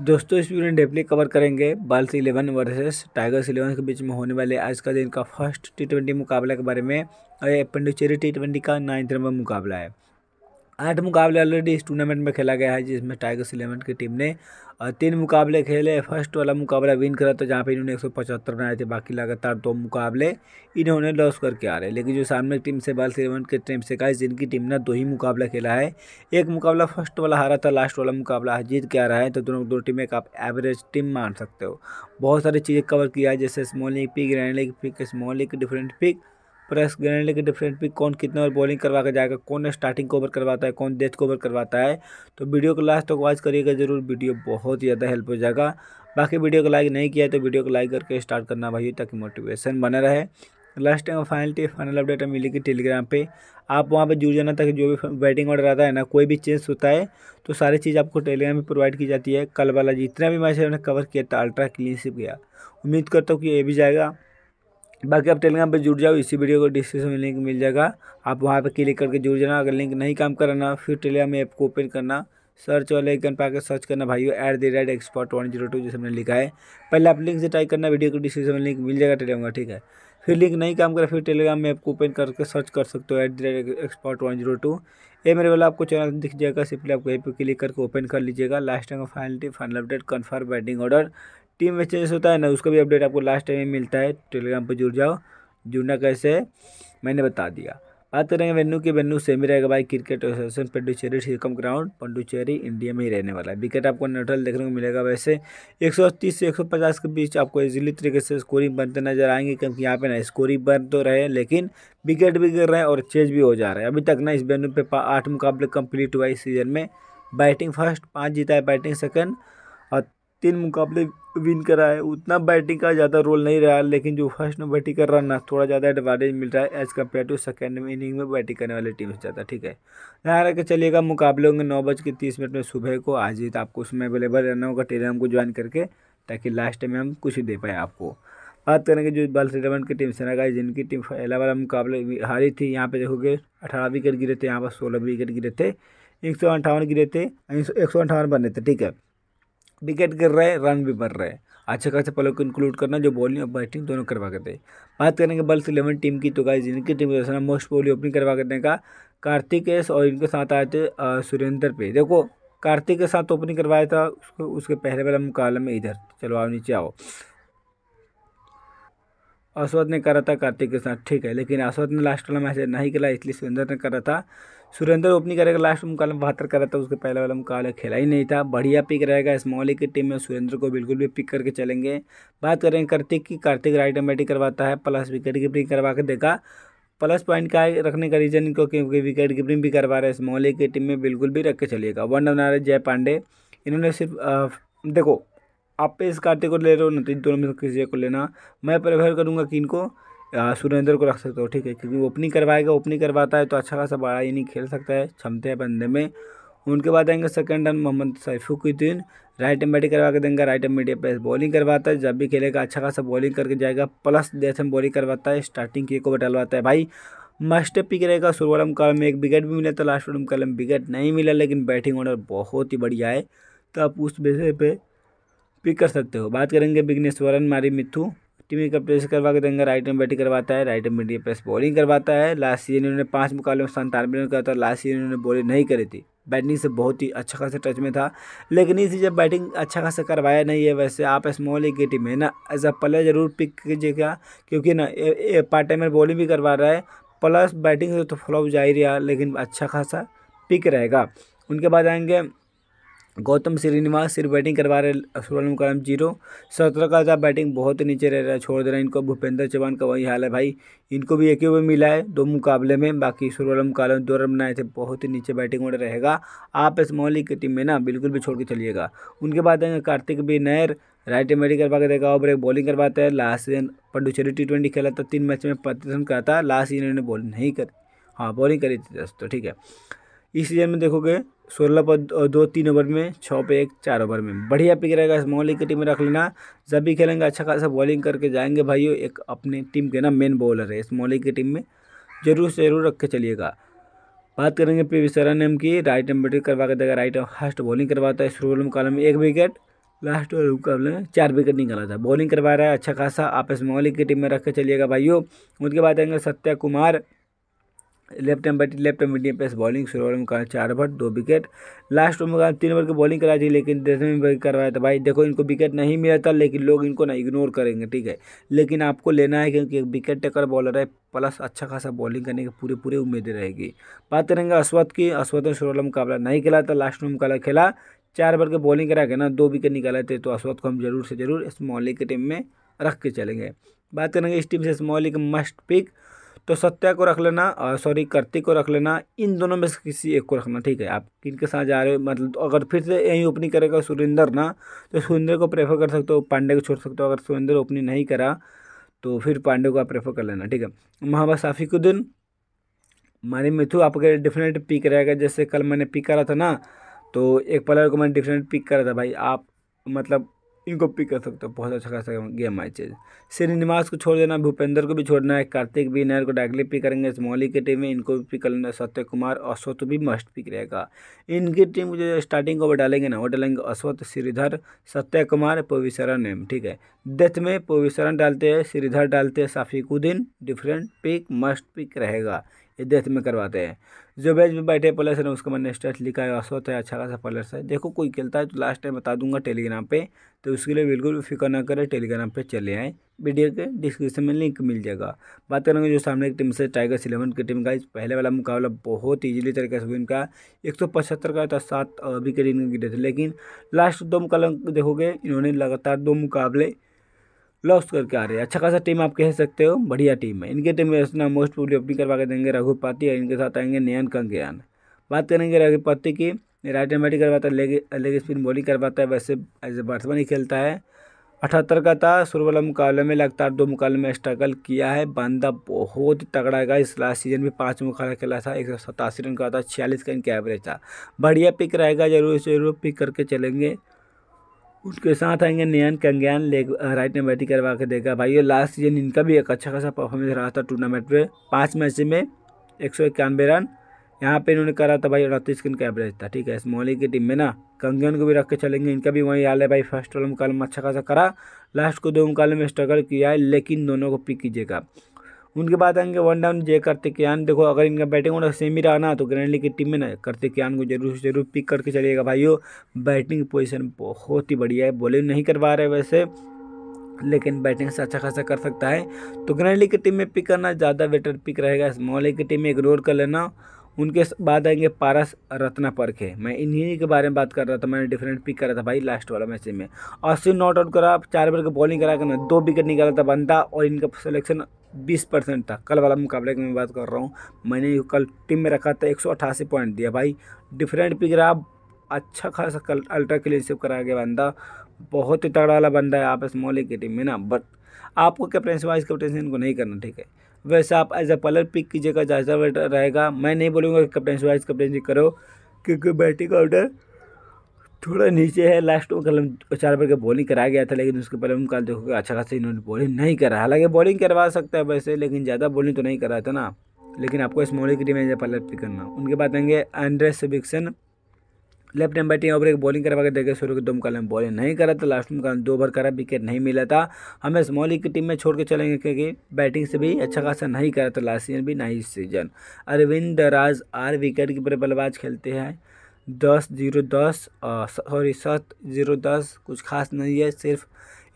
दोस्तों इस वीडियो में डेपली कवर करेंगे bulls eleven versus tigers eleven के बीच में होने वाले आज का दिन का फर्स्ट टी ट्वेंटी मुकाबला के बारे में और ये पंडुचेरी टी ट्वेंटी का नाइन्थ नंबर मुकाबला है आठ मुकाबले ऑलरेडी इस टूर्नामेंट में खेला गया है जिसमें टाइगर्स इलेवन की टीम ने तीन मुकाबले खेले फर्स्ट वाला मुकाबला विन करा तो जहाँ पे इन्होंने एक सौ पचहत्तर बनाए थे बाकी लगातार दो मुकाबले इन्होंने लॉस करके आ रहे लेकिन जो सामने टीम से बाल सेवन के टीम से कहा जिनकी टीम ने दो ही मुकाबला खेला है एक मुकाबला फर्स्ट वाला हारा था लास्ट वाला मुकाबला जीत के आ रहा है तो दोनों दो टीमें एक आप एवरेज टीम मान सकते हो बहुत सारी चीज़ें कवर किया है जैसे small league pick grand league pick small league different pick press grand के डिफरेंट भी कौन कितने ओवर बॉलिंग करवा के जाएगा कौन स्टार्टिंग को ओवर करवाता है कौन डेथ को ओवर करवाता है तो वीडियो को लास्ट तक वॉच करिएगा जरूर वीडियो बहुत ज़्यादा हेल्प हो जाएगा बाकी वीडियो को लाइक नहीं किया है तो वीडियो को लाइक करके स्टार्ट करना भाई ताकि मोटिवेशन बना रहे last time final T final update मिलेगी टेलीग्राम पे आप वहाँ पे जुड़ जाना ताकि जो भी बैटिंग ऑर्डर आता है ना कोई भी चेंज होता है तो सारी चीज़ आपको टेलीग्राम पे प्रोवाइड की जाती है कल वाला जितना भी मैच है उन्हें कवर किया था अल्ट्रा क्लीनशिप गया उम्मीद करता हूँ कि ये भी जाएगा बाकी आप टेलीग्राम पर जुड़ जाओ इसी वीडियो को डिस्क्रिप्शन में लिंक मिल जाएगा आप वहाँ पर क्लिक करके जुड़ जाना अगर लिंक नहीं काम कराना फिर टेलीग्राम ऐप को ओपन करना सर्च वाले आइकन पर आकर सर्च करना भाइयों at the rate expert one zero two जैसे हमने लिखा है पहले आप लिंक से ट्राई करना वीडियो को डिस्क्रिप्शन में लिंक मिल जाएगा टेलीग्राम का ठीक है फिर लिंक नहीं काम करा फिर टेलीग्राम में आपको ओपन करके सर्च कर सकते हो at the rate expert one zero two ये मेरे वाला आपको चैनल दिख जाएगा सिंपली आपको यहीं पर क्लिक करके ओपन कर लीजिएगा last time final final update confirm wedding order team में चेंजेस होता है ना उसका भी अपडेट आपको लास्ट टाइम में मिलता है टेलीग्राम पर जुड़ जाओ जुड़ना कैसे मैंने बता दिया बात करेंगे वेन्यू के वेन्यू सेम ही रहेगा भाई क्रिकेट एसोसिएशन पंडुचेरी श्रीकम ग्राउंड पंडुचेरी इंडिया में ही रहने वाला है विकेट आपको नोटल देखने को मिलेगा वैसे 130 से 150 के बीच आपको इजीली तरीके से स्कोरिंग बनते नजर आएंगे क्योंकि यहाँ पे ना स्कोरिंग बन तो रहे लेकिन विकेट भी गिर रहे हैं और चेज भी हो जा रहे हैं अभी तक ना इस वेन्यू पे आठ मुकाबले कंप्लीट हुआ इस सीजन में बैटिंग फर्स्ट पाँच जीता है बैटिंग सेकेंड तीन मुकाबले विन करा है उतना बैटिंग का ज़्यादा रोल नहीं रहा लेकिन जो फर्स्ट में बैटिंग कर रहा ना थोड़ा ज़्यादा एडवांटेज मिल रहा है एज़ कम्पेयर टू सेकेंड में इनिंग में बैटिंग करने वाली टीम से ज़्यादा ठीक है यहाँ रखकर चलिएगा मुकाबले होंगे नौ बज के तीस मिनट में सुबह को आज ही तो आपको उसमें अवेलेबल रहना होगा टेलीग्राम को ज्वाइन करके ताकि लास्ट में हम कुछ दे पाए आपको बात करेंगे जो बाल टूर्नामेंट की टीम सेना का जिनकी टीम पहला वाला मुकाबले हारी थी यहाँ पे देखोगे अठारह विकेट गिरे थे यहाँ पर सोलह विकेट गिरे थे एक सौ अंठावन गिरे थे एक सौ अंठावन बने थे ठीक है विकेट गिर रहे रन भी बढ़ रहे अच्छे खासे पलों को इंक्लूड करना जो बॉलिंग और बैटिंग दोनों करवा करते बात करेंगे बल्स इलेवन टीम की तो गाइज इनकी टीम मोस्ट बोली ओपनिंग करवा करने का कार्तिक एस और इनके साथ आए थे सुरेंद्र पे देखो कार्तिक के साथ ओपनिंग करवाया था उसको उसके पहले वाला मुकाबले में इधर चलो आओ नीचे आओ अश्वत ने करा था कार्तिक के साथ ठीक है लेकिन अश्वत ने लास्ट वाला मैच नहीं खेला इसलिए सुरेंद्र ने करा था सुरेंद्र ओपनिंग करेगा लास्ट मुकाबला बहत्तर रहा था उसके पहले वाला मुकाबला खेला ही नहीं था बढ़िया पिक रहेगा स्मॉली की टीम में सुरेंद्र को बिल्कुल भी पिक करके चलेंगे बात करें कार्तिक की कार्तिक राइट एंड बैटिंग करवाता है प्लस विकेट कीपिंग करवा के देखा प्लस पॉइंट का रखने का रीज़न इनको क्योंकि विकेट कीपिंग भी करवा रहे हैं स्मॉली की टीम में बिल्कुल भी रख के चलिएगा वन डाउन आ रहे जय पांडे इन्होंने सिर्फ देखो आप इस कार्तिक को ले रहे हो नतीज दोनों में किसी को लेना मैं प्रेफर करूँगा कि इनको सुरेंद्र को रख सकते हो ठीक है क्योंकि ओपनिंग करवाएगा ओपनिंग करवाता है तो अच्छा खासा बड़ा इनिंग खेल सकता है क्षमता है बंदे में उनके बाद आएंगे second run Mohammed Saifuddin right arm batting करवा के देंगे राइट एम मीडियम पर बॉलिंग करवाता है जब भी खेलेगा अच्छा खासा बॉलिंग करके जाएगा प्लस डेथ में बॉलिंग करवाता है स्टार्टिंग की एक ओवर डलवाता है भाई मस्ट पिक रहेगा सुरवरम काल में एक विकेट भी मिला तो लास्ट ओवर काल में विकेट नहीं मिला लेकिन बैटिंग ऑर्डर बहुत ही बढ़िया है तो आप उस बेसे पे पिक कर सकते हो बात करेंगे विघ्नेश्वरन मारी मिथू टीम का प्रेस करवा के देंगे राइट में बैटिंग करवाता है राइट में मीडियम प्रेस बॉलिंग करवाता है लास्ट सीजन उन्होंने पाँच मुकाबले में संतानवे रन किया था लास्ट सीजन उन्होंने बॉलिंग नहीं करी थी बैटिंग से बहुत ही अच्छा खासा टच में था लेकिन इसे जब बैटिंग अच्छा खासा करवाया नहीं है वैसे आप स्मॉल एक टीम है ना एज अ प्लेयर जरूर पिक कीजिएगा क्योंकि ना पार्ट टाइम में बॉलिंग भी करवा रहा है प्लस बैटिंग से तो फ्लॉप जा ही रहा लेकिन अच्छा खासा पिक रहेगा उनके बाद आएंगे गौतम श्रीनिवास सिर्फ बैटिंग करवा रहे सूरज कलम जीरो सत्रह का था बैटिंग बहुत ही नीचे रह रहा है छोड़ दे रहा है इनको भूपेंद्र चौहान का वही हाल है भाई इनको भी एक ही ओवर मिला है दो मुकाबले में बाकी सुरम मुकाबले दो रन बनाए थे बहुत ही नीचे बैटिंग ऑर्डर रहेगा आप इस मौलिक की टीम में ना बिल्कुल भी छोड़ के चलिएगा उनके बाद आएंगे कार्तिक भी नैर राइट मेडिक करवा के देखा ओवर एक बॉलिंग करवाता है last season Puducherry T twenty खेला था तीन मैच में पैंतीस रन करा था लास्ट सीजन इन्होंने बॉलिंग नहीं करी हाँ बॉलिंग करी थी तो ठीक है इस सीजन में देखोगे सोलह पर दो तीन ओवर में छः पे एक चार ओवर में बढ़िया पिक रहेगा इस मंगोलिया की टीम में रख लेना जब भी खेलेंगे अच्छा खासा बॉलिंग करके जाएंगे भाइयों एक अपनी टीम के ना मेन बॉलर है इस मंगोलिया की टीम में जरूर से जरूर रख के चलिएगा बात करेंगे पी वी नेम की राइट एम बैटिंग करवा के देगा राइट फास्ट बॉलिंग करवाता है शुरू में एक विकेट लास्ट ओवर मुकाबले में चार विकेट निकाला था बॉलिंग करवा रहा है अच्छा खासा आप इस मौलिक की टीम में रख के चलिएगा भाइयों उनके बाद आएंगे Satya Kumar left hand batting left medium pace bowling शुरू ओवर में कहा चार ओवर दो विकेट लास्ट ओवर में तीन ओवर की बॉलिंग करा थी लेकिन दस में करवाया था भाई देखो इनको विकेट नहीं मिला था लेकिन लोग इनको ना इग्नोर करेंगे ठीक है लेकिन आपको लेना है क्योंकि एक विकेट टेकर बॉलर है प्लस अच्छा खासा बॉलिंग करने की पूरी पूरी उम्मीद रहेगी बात करेंगे अश्वत की अश्वत ने शुरू में मुकाबला नहीं खेला था लास्ट में मुकाबला खेला चार ओवर के बॉलिंग करा के ना दो विकेट निकाले थे तो अश्वत को हम जरूर से जरूर इस मोहल्ले की टीम में रख के चलेंगे बात करेंगे इस टीम से इस मोहल्ले मस्ट पिक तो सत्या को रख लेना और सॉरी कार्तिक को रख लेना इन दोनों में से किसी एक को रखना ठीक है आप किन के साथ जा रहे हो मतलब अगर फिर से यहीं ओपनिंग करेगा सुरेंद्र ना तो सुरेंद्र को प्रेफर कर सकते हो पांडे को छोड़ सकते हो अगर सुरेंद्र ओपनिंग नहीं करा तो फिर पांडे को आप प्रेफर कर लेना ठीक है को दिन मानी मिथु आपके डिफरेंट पिक रहेगा जैसे कल मैंने पिक करा था ना तो एक प्लेयर को मैंने डिफरेंट पिक करा था भाई आप मतलब इनको पिक कर सकते हो बहुत अच्छा खासा गेम आई चीज श्रीनिवास को छोड़ देना भूपेंद्र को भी छोड़ना है कार्तिक भी नायर को डायरेक्टली पिक करेंगे स्मॉली की टीम में इनको भी पिक कर लेना सत्य कुमार अश्वत भी मस्ट पिक रहेगा इनकी टीम को जो स्टार्टिंग वो डालेंगे ना वो डालेंगे अश्वत श्रीधर सत्य कुमार पोविशरण नेम ठीक है डेथ में पोविशरण डालते हैं श्रीधर डालते हैं Safiquddin different pick must pick रहेगा डेथ में करवाते हैं जो बेंच में बैठे प्लेयर्स है उसका मैंने स्टेट लिखा है अशोत है अच्छा खासा प्लेयर्स है देखो कोई खेलता है तो लास्ट टाइम बता दूंगा टेलीग्राम पे तो उसके लिए बिल्कुल फिक्र ना करें टेलीग्राम पे चले आएँ वीडियो के डिस्क्रिप्शन में लिंक मिल जाएगा बात करेंगे जो सामने की टीम से टाइगर्स इलेवन की टीम का पहले वाला मुकाबला बहुत ईजिली तरीके से विन का एक सौ पचहत्तर का था सात विकेट इनके गिरे थे लेकिन लास्ट दो मुकाबले देखोगे इन्होंने लगातार दो मुकाबले लॉस करके आ रही है अच्छा खासा टीम आप कह सकते हो बढ़िया टीम है इनके टीम में रचना मोस्ट प्रोबली ओपनिंग करवा के देंगे रघुपाती और इनके साथ आएंगे नयन कंगयान बात करेंगे रघुपाति की राइट एंड बैटिंग करवाता है लेग लेग स्पिन बॉलिंग करवाता है वैसे एज ए बैट्समैन ही खेलता है अठहत्तर का था शुरू वाला मुकाबले में लगातार दो मुकाबले में स्ट्रगल किया है बंदा बहुत तगड़ा गया इस लास्ट सीजन में पाँच मुकाबला खेला था एक सौ सतासी रन का था छियालीस का इनका एवरेज था बढ़िया पिक रहेगा जरूर जरूर पिक करके चलेंगे उसके साथ आएंगे नयन कंग्यान लेग राइट ने बैटिंग करवा के देगा भाई ये लास्ट सीजन इनका भी एक अच्छा खासा परफॉर्मेंस रहा था टूर्नामेंट में पाँच मैच में एक सौ इक्यानवे रन यहाँ पे इन्होंने करा था भाई अड़तीस रन का एवरेज था ठीक है इस मोहली e की टीम में ना कंगन को भी रख के चलेंगे इनका भी वही हाल है भाई फर्स्ट वाला मुकाबले में अच्छा खासा करा लास्ट को दो मुकाबले में स्ट्रगल किया है लेकिन दोनों को पिक कीजिएगा उनके बाद आएंगे वन डाउन जय कार्तिकेयान देखो अगर इनका बैटिंग ऑर्डर सेम ही रहा ना तो ग्रैंड लीग की टीम में ना कार्तिकेयान को जरूर जरूर पिक करके चलिएगा भाइयों बैटिंग पोजीशन बहुत ही बढ़िया है बॉलिंग नहीं करवा रहे वैसे लेकिन बैटिंग से अच्छा खासा कर सकता है तो ग्रैंड लीग की टीम में पिक करना ज़्यादा बेटर पिक रहेगा स्मॉल लीग की टीम में इग्नोर कर लेना उनके बाद आएंगे पारस रत्ना परखे मैं इन्हीं के बारे में बात कर रहा था मैंने डिफरेंट पिक करा था भाई लास्ट वाला मैच में अस्सी नॉट आउट करा चार बार के बॉलिंग करा कर दो विकेट निकाला था बंदा और इनका सिलेक्शन बीस परसेंट था कल वाला मुकाबले की मैं बात कर रहा हूँ मैंने कल टीम में रखा था एक सौ अट्ठासी पॉइंट दिया भाई डिफरेंट पिक रहा अच्छा खासा कल अल्ट्रा क्लीन सेव करा गया बंदा बहुत ही तगड़ा वाला बंदा है आप स्मॉली की टीम में ना बट आपको से वाइज कैप्टनसी इनको नहीं करना ठीक है वैसे आप एज ए प्लेयर पिक कीजिएगा जायजा रहेगा मैं नहीं बोलूँगा कि कैप्टनसी वाइज कैप्टनसी करो क्योंकि बैटिंग ऑर्डर थोड़ा नीचे है लास्ट ओवर कलम चार ओवर का बॉलिंग कराया गया था लेकिन उसके पहले हम कल देखोगे अच्छा खासा इन्होंने बॉलिंग नहीं करा हालांकि बॉलिंग करवा सकता है वैसे लेकिन ज़्यादा बॉलिंग तो नहीं करा था ना लेकिन आपको स्मॉलिंग की टीम में पहले पिक करना उनके बाद आएंगे एंड्रेस सिबिक्सन लेफ्ट नंबर बैटिंग ओवर एक बॉलिंग करवा के देखे शुरू के दो मुकाल में बॉलिंग नहीं करा था लास्ट मुकाबले दो ओवर करा विकेट नहीं मिला था हमें स्मॉल लीग की टीम में छोड़ के चलेंगे क्योंकि बैटिंग से भी अच्छा खासा नहीं करा था लास्ट सीजन भी ना ही season Arvind Raj R wicket keeper बल्लेबाज खेलते हैं दस जीरो दस सॉरी सत जीरो दस कुछ खास नहीं है सिर्फ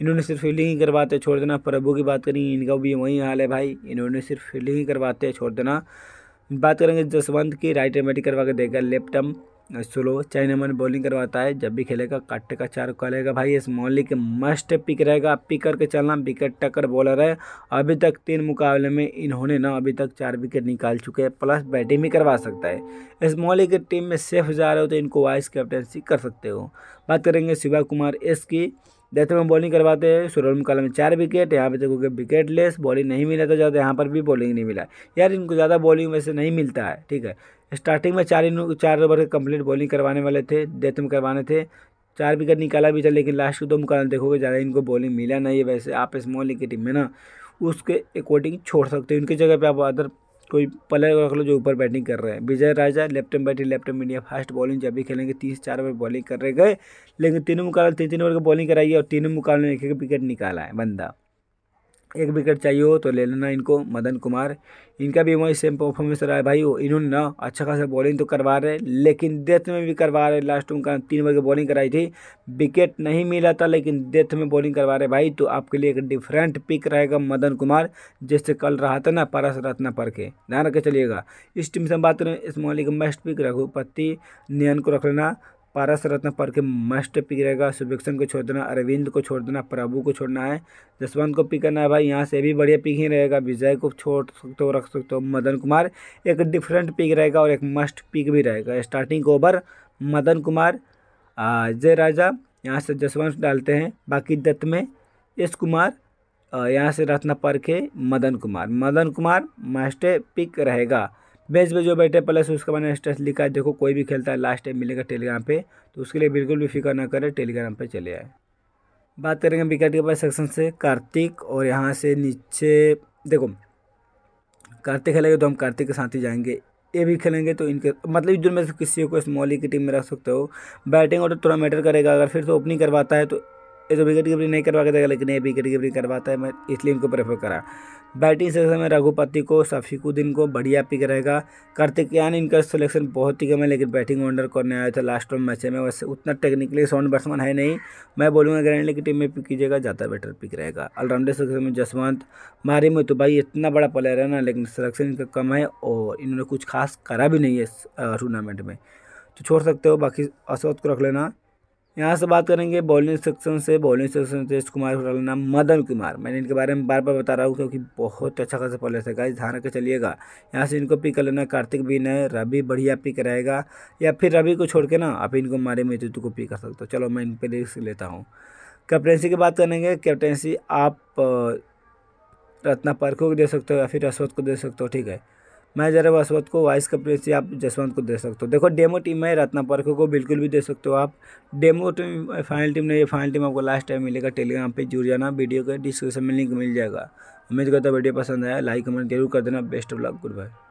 इन्होंने सिर्फ फील्डिंग ही करवाते छोड़ देना प्रभु की बात करेंगे इनका भी वही हाल है भाई इन्होंने सिर्फ फील्डिंग ही करवाते छोड़ देना बात करेंगे जसवंत की राइट एमेटिक करवा के देगा left left arm slow chinaman bowling करवाता है जब भी खेलेगा कट का चार करेगा भाई इस मोहल्ली के मस्ट पिक रहेगा पिक करके चलना विकेट टक्कर बॉलर है अभी तक तीन मुकाबले में इन्होंने ना अभी तक चार विकेट निकाल चुके हैं प्लस बैटिंग भी करवा सकता है इस मॉलिक की टीम में सेफ जा रहे हो तो इनको वाइस कैप्टनसी कर सकते हो बात करेंगे शिवा कुमार एस की देखते में बॉलिंग करवाते हैं सोलहवें मुकाबले में चार विकेट यहाँ पे देखोगे विकेट लेस बॉलिंग नहीं मिला तो ज़्यादा यहाँ पर भी बॉलिंग नहीं मिला यार इनको ज़्यादा बॉलिंग वैसे नहीं मिलता है ठीक है स्टार्टिंग में चार इन चार ओवर के कंप्लीट बॉलिंग करवाने वाले थे देते में करवाने थे चार विकेट निकाला भी था लेकिन लास्ट के दो मुकाबले देखोगे ज़्यादा इनको बॉलिंग मिला नहीं है वैसे आप स्मॉल की टीम में ना उसके अकॉर्डिंग छोड़ सकते हो इनकी जगह पर आप अदर कोई प्लेयर रख लो जो ऊपर बैटिंग कर रहे हैं Vijay Raja left batting left medium fast bowling जब भी खेलेंगे तीस चार ओवर बॉलिंग कर रहे गए लेकिन तीनों मुकाबले तीन तीन ओवर की बॉलिंग कराई और तीनों मुकाबले में एक एक विकेट निकाला है बंदा एक विकेट चाहिए हो तो ले लेना इनको मदन कुमार इनका भी वही सेम परफॉर्मेंस रहा है भाई इन्होंने ना अच्छा खासा बॉलिंग तो करवा रहे लेकिन डेथ में भी करवा रहे लास्ट उनका तीन ओवर की बॉलिंग कराई थी विकेट नहीं मिला था लेकिन डेथ में बॉलिंग करवा रहे भाई तो आपके लिए एक डिफरेंट पिक रहेगा मदन कुमार जिससे कल रहा था ना परस रत्ना पर के ध्यान रखे चलिएगा इस टीम से हम बात करें इस मालिक मेस्ट पिक रघुपति नियन को रख लेना पारस रत्न पर के मस्ट पिक रहेगा सुभिक्षण को छोड़ देना अरविंद को छोड़ देना प्रभु को छोड़ना है जसवंत को पिक करना है भाई यहाँ से भी बढ़िया पिक ही रहेगा विजय को छोड़ सकते हो रख सकते हो मदन कुमार एक डिफरेंट पिक रहेगा और एक मस्ट पिक भी रहेगा स्टार्टिंग ओवर मदन कुमार जय राजा यहाँ से जसवंत डालते हैं बाकी दत्त में यश कुमार यहाँ से रत्न पर मदन कुमार मदन कुमार मस्ट पिक रहेगा बेच पे जो बैठे प्लस उसका मैंने स्टेटस लिखा है देखो कोई भी खेलता है लास्ट टाइम मिलेगा टेलीग्राम पे तो उसके लिए बिल्कुल भी फिक्र ना करें टेलीग्राम पे चले आए बात करेंगे विकेट के पास सेक्शन से कार्तिक और यहाँ से नीचे देखो कार्तिक खेलेंगे तो हम कार्तिक के साथ ही जाएंगे ये भी खेलेंगे तो इनके मतलब इधर में से किसी को स्मॉल की टीम में रख सकते हो बैटिंग ऑर्डर तो थोड़ा मैटर करेगा अगर फिर से ओपनिंग करवाता है तो ये तो विकेट कीपरिंग नहीं करवा के देगा लेकिन ये विकेट कीपरी करवाता है मैं इसलिए इनको प्रेफर करा बैटिंग सेक्शन में रघुपति को शफीकुद्दीन को बढ़िया पिक रहेगा कार्तिकयान इनका सिलेक्शन बहुत ही कम है लेकिन बैटिंग ऑर्डर करने आया था लास्ट मैच में वैसे उतना टेक्निकली साउंड बैट्समैन है नहीं मैं बोलूँगा ग्रैंडली की टीम में पिक कीजिएगा ज़्यादा बेटर पिक रहेगा ऑलराउंडर सेक्शन में जसवंत मारी में तो भाई इतना बड़ा प्लेयर है ना लेकिन सिलेक्शन इनका कम है और इन्होंने कुछ खास करा भी नहीं है इस टूर्नामेंट में तो छोड़ सकते हो बाकी असौद को रख लेना यहाँ से बात करेंगे बॉलिंग सेक्शन से बॉलिंग सेक्शन नीतीश कुमार का नाम मदन कुमार मैंने इनके बारे में बार बार बता रहा हूँ क्योंकि बहुत अच्छा खासा पॉलर है गाइस ध्यान रखकर चलिएगा यहाँ से इनको पिक कर लेना कार्तिक बिन है रवि बढ़िया पिक रहेगा या फिर रवि को छोड़ के ना आप इनको मारे मेतुतु को पिक कर सकते हो चलो मैं इन पर रिस्क लेता हूँ कैप्टेंसी की बात करेंगे कैप्टेंसी आप रत्ना पारखों को दे सकते हो या फिर अश्वथ को दे सकते हो ठीक है मैं ज़रा वसवत को वाइस कैप्टन से आप जसवंत को दे सकते हो देखो डेमो टीम में रत्ना परखो को बिल्कुल भी दे सकते हो आप डेमो टीम फाइनल टीम नहीं फाइनल टीम आपको लास्ट टाइम मिलेगा टेलीग्राम पे जुड़ जाना वीडियो के डिस्क्रिप्शन में लिंक मिल जाएगा उम्मीद करता वीडियो पसंद आया लाइक कमेंट जरूर कर देना best of luck good bye